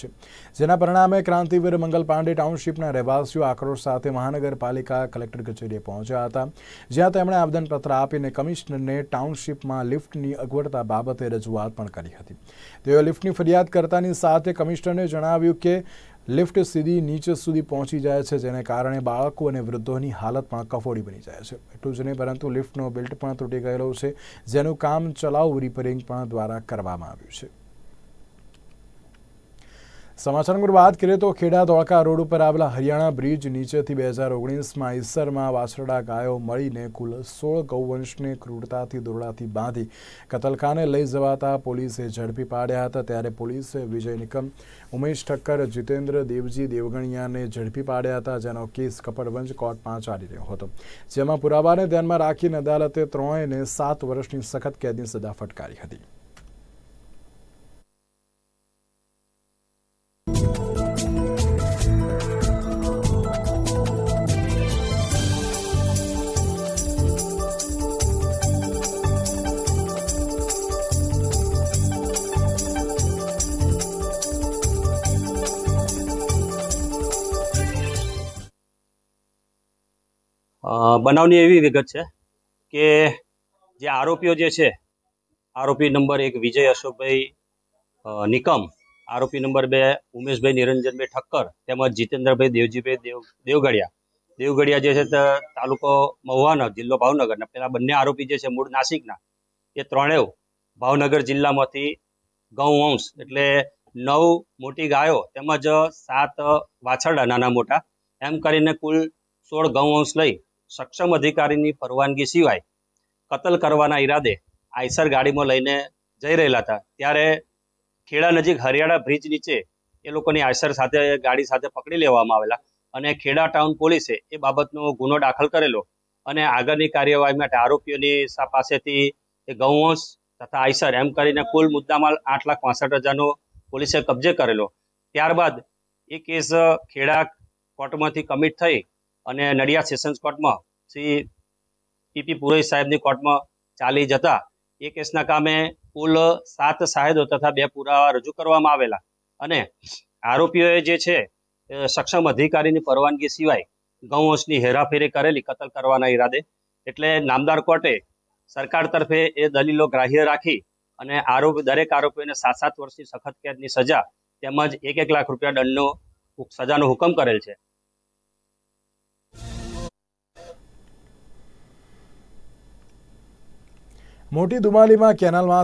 છે જેના પરિણામે ક્રાંતિવીર મંગલ પાંડે ટાઉનશીપના રહેવાસીઓ આક્રોશ સાથે મહાનગરપાલિકા કલેક્ટર કચેરીએ પહોંચ્યા હતા જ્યાં તેમણે આવેદનપત્ર આપીને કમિશનરને ટાઉનશીપમાં લિફ્ટની અગવડતા બાબતે રજૂઆત પણ કરી હતી તેઓ લિફ્ટની ફરિયાદ કરતાની સાથે કમિશનરને જણાવ્યું કે લિફ્ટ સીધી નીચે સુધી પહોંચી જાય છે જેને કારણે બાળકો અને વૃદ્ધોની હાલત પણ કફોડી બની જાય છે એટલું જ નહીં પરંતુ લિફ્ટનો બિલ્ટ પણ તૂટી ગયેલો છે જેનું કામ ચલાઉ રિપેરિંગ પણ દ્વારા કરવામાં આવ્યું છે સમાચાર અંગે વાત કરીએ તો ખેડા ધોળકા રોડ ઉપર આવેલા હરિયાણા બ્રિજ નીચેથી બે હજાર ઓગણીસમાં ઈસરમાં વાછરડા ગાયો મળીને કુલ સોળ ગૌવંશને ક્રૂરતાથી દોરડાથી બાંધી કતલખાને લઈ જવાતા પોલીસે ઝડપી પાડ્યા હતા ત્યારે પોલીસે વિજય નિકમ ઉમેશ ઠક્કર જીતેન્દ્ર દેવજી દેવગણિયાને ઝડપી પાડ્યા હતા જેનો કેસ કપડવંજ કોર્ટમાં ચાલી રહ્યો હતો જેમાં પુરાવાને ધ્યાનમાં રાખીને અદાલતે ત્રણેયને સાત વર્ષની સખત કેદની સજા ફટકારી હતી બનાવની એવી વિગત છે કે જે આરોપીઓ જે છે આરોપી નંબર એક વિજય અશોકભાઈ નિકમ આરોપી નંબર બે ઉમેશભાઈ નિરંજનભાઈ ઠક્કર તેમજ જીતેન્દ્રભાઈ દેવજીભાઈ દેવ દેવગઢિયા દેવગઢિયા જે છે તે તાલુકો મહુવાનો જિલ્લો ભાવનગરના પેલા બંને આરોપી જે છે મૂળ નાસિકના એ ત્રણેય ભાવનગર જિલ્લામાંથી ગૌવંશ એટલે નવ મોટી ગાયો તેમજ સાત વાછરડા નાના મોટા એમ કરીને કુલ સોળ ગૌવંશ લઈ સક્ષમ અધિકારીની પરવાનગી સિવાય કતલ કરવાના ઈરાદે આઈસર ગાડીમાં લઈને જઈ રહેલા હતા ત્યારે ખેડા નજીક હરિયાણા બ્રિજ નીચે એ લોકોની આઈસર સાથે ગાડી સાથે પકડી લેવામાં આવેલા અને ખેડા ટાઉન પોલીસે એ બાબતનો ગુનો દાખલ કરેલો અને આગળની કાર્યવાહી માટે આરોપીઓની પાસેથી એ ગૌવંશ તથા આઈસર એમ કરીને કુલ મુદ્દામાલ આઠ લાખ પાસઠ હજારનો પોલીસે કબજે કરેલો ત્યારબાદ એ કેસ ખેડા કોર્ટમાંથી કમિટ થઈ અને નડિયાદ સેશન્સ કોર્ટમાં શ્રી પીપી પુરોહિત સાહેબની કોર્ટમાં ચાલી જતા એ કેસના કામે કુલ સાત સાહેદો તથા બે પુરાવા રજૂ કરવામાં આવેલા અને આરોપીઓએ જે છે સક્ષમ અધિકારીની પરવાનગી સિવાય ગૌવંશની હેરાફેરી કરેલી કતલ કરવાના ઈરાદે એટલે નામદાર કોર્ટે સરકાર તરફે એ દલીલો ગ્રાહ્ય રાખી અને આરોપી દરેક આરોપીઓને સાત સાત વર્ષની સખત કેદની સજા તેમજ એક એક લાખ રૂપિયા દંડનો સજાનો હુકમ કરેલ છે મોટી દુમાલીમાં કેનાલમાં